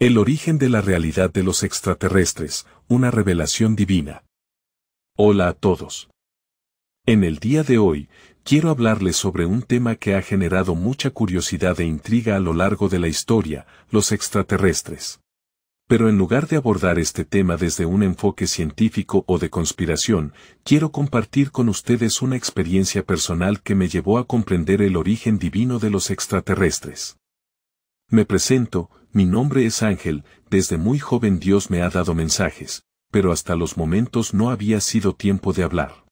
El origen de la realidad de los extraterrestres, una revelación divina. Hola a todos. En el día de hoy, quiero hablarles sobre un tema que ha generado mucha curiosidad e intriga a lo largo de la historia, los extraterrestres. Pero en lugar de abordar este tema desde un enfoque científico o de conspiración, quiero compartir con ustedes una experiencia personal que me llevó a comprender el origen divino de los extraterrestres. Me presento, mi nombre es Ángel, desde muy joven Dios me ha dado mensajes, pero hasta los momentos no había sido tiempo de hablar.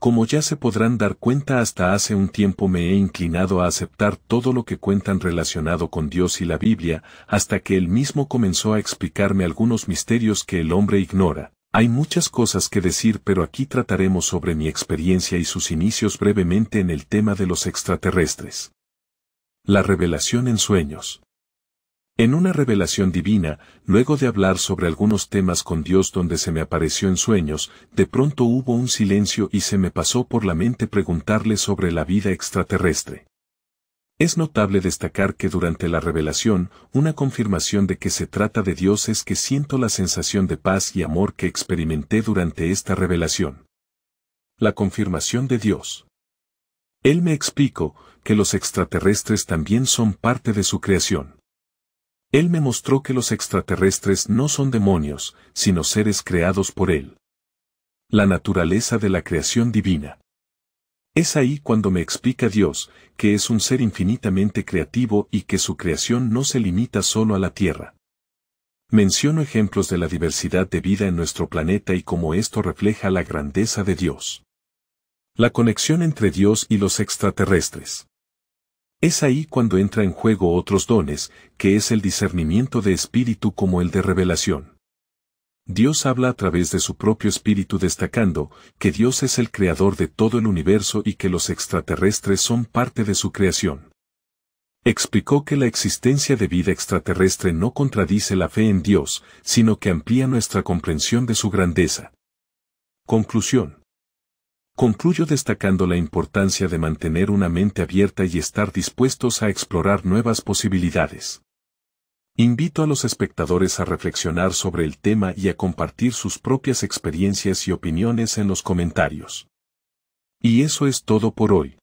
Como ya se podrán dar cuenta hasta hace un tiempo me he inclinado a aceptar todo lo que cuentan relacionado con Dios y la Biblia, hasta que él mismo comenzó a explicarme algunos misterios que el hombre ignora. Hay muchas cosas que decir pero aquí trataremos sobre mi experiencia y sus inicios brevemente en el tema de los extraterrestres. La revelación en sueños. En una revelación divina, luego de hablar sobre algunos temas con Dios donde se me apareció en sueños, de pronto hubo un silencio y se me pasó por la mente preguntarle sobre la vida extraterrestre. Es notable destacar que durante la revelación, una confirmación de que se trata de Dios es que siento la sensación de paz y amor que experimenté durante esta revelación. La confirmación de Dios. Él me explicó que los extraterrestres también son parte de su creación. Él me mostró que los extraterrestres no son demonios, sino seres creados por Él. La naturaleza de la creación divina. Es ahí cuando me explica Dios, que es un ser infinitamente creativo y que su creación no se limita solo a la Tierra. Menciono ejemplos de la diversidad de vida en nuestro planeta y cómo esto refleja la grandeza de Dios. La conexión entre Dios y los extraterrestres. Es ahí cuando entra en juego otros dones, que es el discernimiento de espíritu como el de revelación. Dios habla a través de su propio espíritu destacando que Dios es el creador de todo el universo y que los extraterrestres son parte de su creación. Explicó que la existencia de vida extraterrestre no contradice la fe en Dios, sino que amplía nuestra comprensión de su grandeza. Conclusión. Concluyo destacando la importancia de mantener una mente abierta y estar dispuestos a explorar nuevas posibilidades. Invito a los espectadores a reflexionar sobre el tema y a compartir sus propias experiencias y opiniones en los comentarios. Y eso es todo por hoy.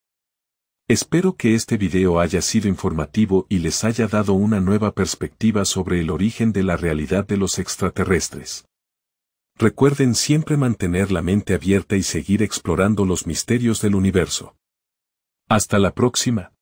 Espero que este video haya sido informativo y les haya dado una nueva perspectiva sobre el origen de la realidad de los extraterrestres recuerden siempre mantener la mente abierta y seguir explorando los misterios del universo. Hasta la próxima.